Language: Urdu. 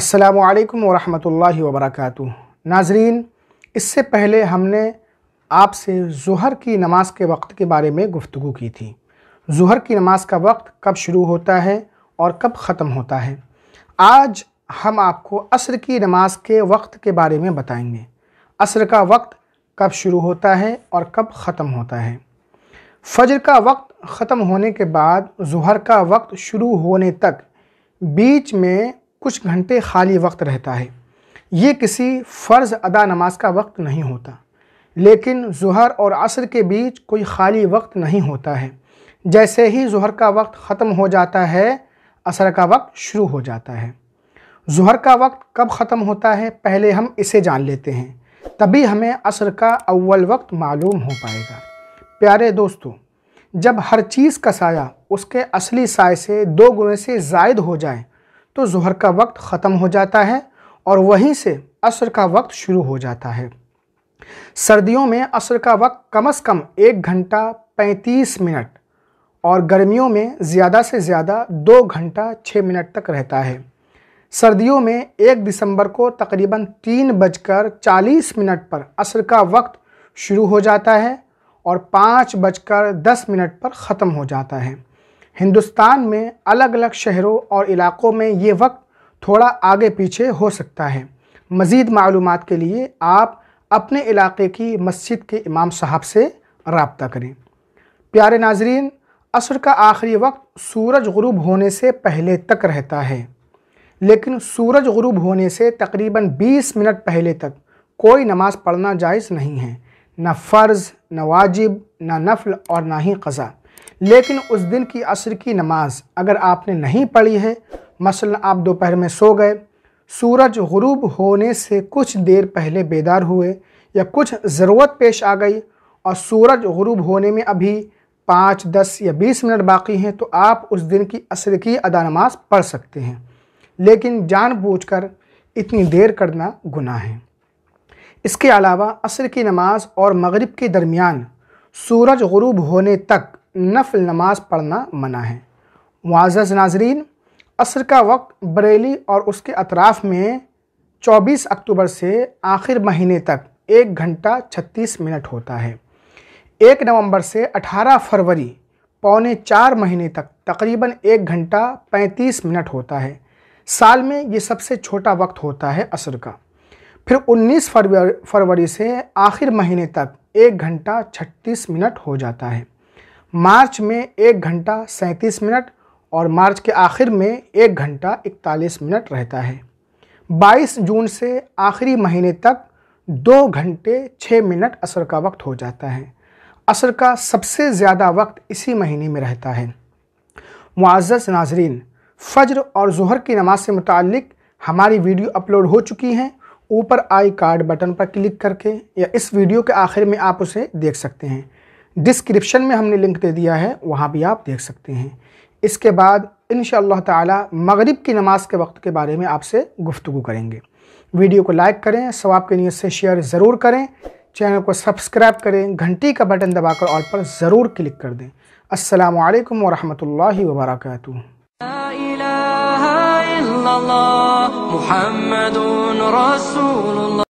السلام علیکم ورحمۃ اللہ وبرکاتہ ناظرین اس سے پہلے ہم نے آپ سے ظہر کی نماز کے وقت کے بارے میں گفتگو کی تھی ظہر کی نماز کا وقت کب شروع ہوتا ہے اور کب ختم ہوتا ہے آج ہم آپ کو عصر کی نماز کے وقت کے بارے میں بتائیں گے عصر کا وقت کب شروع ہوتا ہے اور کب ختم ہوتا ہے فجر کا وقت ختم ہونے کے بعد ظہر کا وقت شروع ہونے تک بیچ میں کچھ گھنٹے خالی وقت رہتا ہے یہ کسی فرض ادا نماز کا وقت نہیں ہوتا لیکن ظہر اور عصر کے بیچ کوئی خالی وقت نہیں ہوتا ہے جیسے ہی ظہر کا وقت ختم ہو جاتا ہے عصر کا وقت شروع ہو جاتا ہے ظہر کا وقت کب ختم ہوتا ہے پہلے ہم اسے جان لیتے ہیں تبھی ہمیں عصر کا اول وقت معلوم ہو پائے گا پیارے دوستو جب ہر چیز کا سایہ اس کے اصلی سائے سے دو گنے سے زائد ہو جائیں تو ظہر کا وقت ختم ہو جاتا ہے اور وہیں سے عصر کا وقت شروع ہو جاتا ہے سردیوں میں عصر کا وقت کم از کم ایک گھنٹہ پینتیس منٹ اور گرمیوں میں زیادہ سے زیادہ دو گھنٹہ چھ منٹ تک رہتا ہے سردیوں میں ایک دسمبر کو تقریباً تین بج کر چالیس منٹ پر عصر کا وقت شروع ہو جاتا ہے اور پانچ بج کر دس منٹ پر ختم ہو جاتا ہے ہندوستان میں الگ الگ شہروں اور علاقوں میں یہ وقت تھوڑا آگے پیچھے ہو سکتا ہے مزید معلومات کے لیے آپ اپنے علاقے کی مسجد کے امام صاحب سے رابطہ کریں پیارے ناظرین عصر کا آخری وقت سورج غروب ہونے سے پہلے تک رہتا ہے لیکن سورج غروب ہونے سے تقریباً بیس منٹ پہلے تک کوئی نماز پڑھنا جائز نہیں ہے نہ فرض نہ واجب نہ نفل اور نہ ہی قضا لیکن اس دن کی عصر کی نماز اگر آپ نے نہیں پڑھی ہے مثلا آپ دوپہر میں سو گئے سورج غروب ہونے سے کچھ دیر پہلے بیدار ہوئے یا کچھ ضرورت پیش آ گئی اور سورج غروب ہونے میں ابھی پانچ دس یا بیس منٹ باقی ہیں تو آپ اس دن کی عصر کی ادا نماز پڑھ سکتے ہیں لیکن جان بوجھ کر اتنی دیر کرنا گناہ ہے اس کے علاوہ عصر کی نماز اور مغرب کے درمیان سورج غروب ہونے تک نفل نماز پڑھنا منع ہے معزز ناظرین عصر کا وقت بریلی اور اس کے اطراف میں چوبیس اکتوبر سے آخر مہینے تک ایک گھنٹہ چھتیس منٹ ہوتا ہے ایک نومبر سے اٹھارہ فروری پونے چار مہینے تک تقریباً ایک گھنٹہ پینتیس منٹ ہوتا ہے سال میں یہ سب سے چھوٹا وقت ہوتا ہے عصر کا پھر انیس فروری سے آخر مہینے تک ایک گھنٹہ چھتیس منٹ ہو جاتا ہے مارچ میں ایک گھنٹہ سینتیس منٹ اور مارچ کے آخر میں ایک گھنٹہ اکتالیس منٹ رہتا ہے بائیس جون سے آخری مہینے تک دو گھنٹے چھ منٹ اثر کا وقت ہو جاتا ہے عصر کا سب سے زیادہ وقت اسی مہینے میں رہتا ہے معزز ناظرین فجر اور ظہر کی نماز سے متعلق ہماری ویڈیو اپلوڈ ہو چکی ہیں اوپر آئی کارڈ بٹن پر کلک کر کے یا اس ویڈیو کے آخر میں آپ اسے دیکھ سکتے ہیں ڈسکرپشن میں ہم نے لنک دے دیا ہے وہاں بھی آپ دیکھ سکتے ہیں اس کے بعد انشاءاللہ تعالی مغرب کی نماز کے وقت کے بارے میں آپ سے گفتگو کریں گے ویڈیو کو لائک کریں ثواب کے نیت سے شیئر ضرور کریں چینل کو سبسکرائب کریں گھنٹی کا بٹن دبا کر آل پر ضرور کلک کر دیں السلام علیکم ورحمۃ اللہ وبرکاتہ